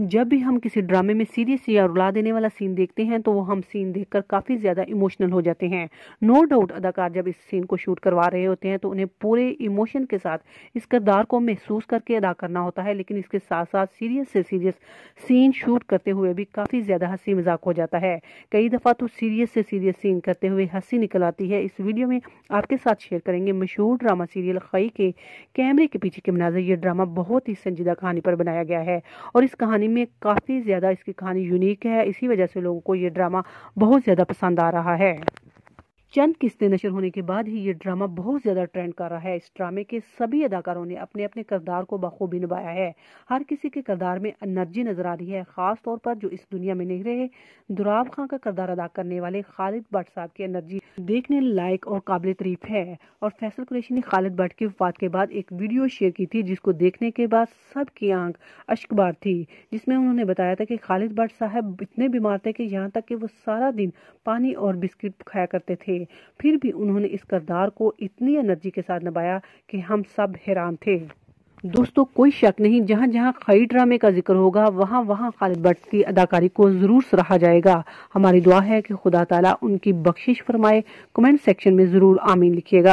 जब भी हम किसी ड्रामे में सीरियस या रुला देने वाला सीन देखते हैं तो वो हम सीन देखकर काफ़ी ज़्यादा इमोशनल हो जाते हैं नो डाउट अदाकार जब इस सीन को शूट करवा रहे होते हैं तो उन्हें पूरे इमोशन के साथ इस किरदार को महसूस करके अदा करना होता है लेकिन इसके साथ साथ सीरियस से सीरियस सीन शूट करते हुए भी काफ़ी ज़्यादा हंसी मजाक हो जाता है कई दफ़ा तो सीरियस से सीरियस सीन करते हुए हंसी निकल आती है इस वीडियो में आपके साथ शेयर करेंगे मशहूर ड्रामा सीरियल खई के कैमरे के पीछे के मनाजर ये ड्रामा बहुत ही संजीदा कहानी पर बनाया गया है और इस कहानी कहानी में काफ़ी ज़्यादा इसकी कहानी यूनिक है इसी वजह से लोगों को ये ड्रामा बहुत ज़्यादा पसंद आ रहा है चंद किस्तें नशर होने के बाद ही ये ड्रामा बहुत ज़्यादा ट्रेंड कर रहा है इस ड्रामे के सभी अदाकारों ने अपने अपने किरदार को बखूबी निभाया है हर किसी के किरदार में एनर्जी नजर आ रही है ख़ास तौर पर जो इस दुनिया में नहीं रहे दुराब खां का किरदार अदा करने वाले खालिद भट्ट साहब की एनर्जी देखने लायक और काबिल तरीफ है और फैसल कुरैशी ने खालिद भट्ट की वफात के बाद एक वीडियो शेयर की थी जिसको देखने के बाद सब की आंख अशकबार थी जिसमें उन्होंने बताया था कि खालिद भट्ट साहब इतने बीमार थे कि यहाँ तक कि वो सारा दिन पानी और बिस्किट खाया करते थे फिर भी उन्होंने इस करदार को इतनी एनर्जी के साथ निभाया कि हम सब हैरान थे दोस्तों कोई शक नहीं जहां जहां खई ड्रामे का जिक्र होगा वहां वहां खालिद भट्ट की अदाकारी को जरूर सराहा जाएगा हमारी दुआ है कि खुदा ताला उनकी बख्शिश फरमाए कमेंट सेक्शन में जरूर आमीन लिखिएगा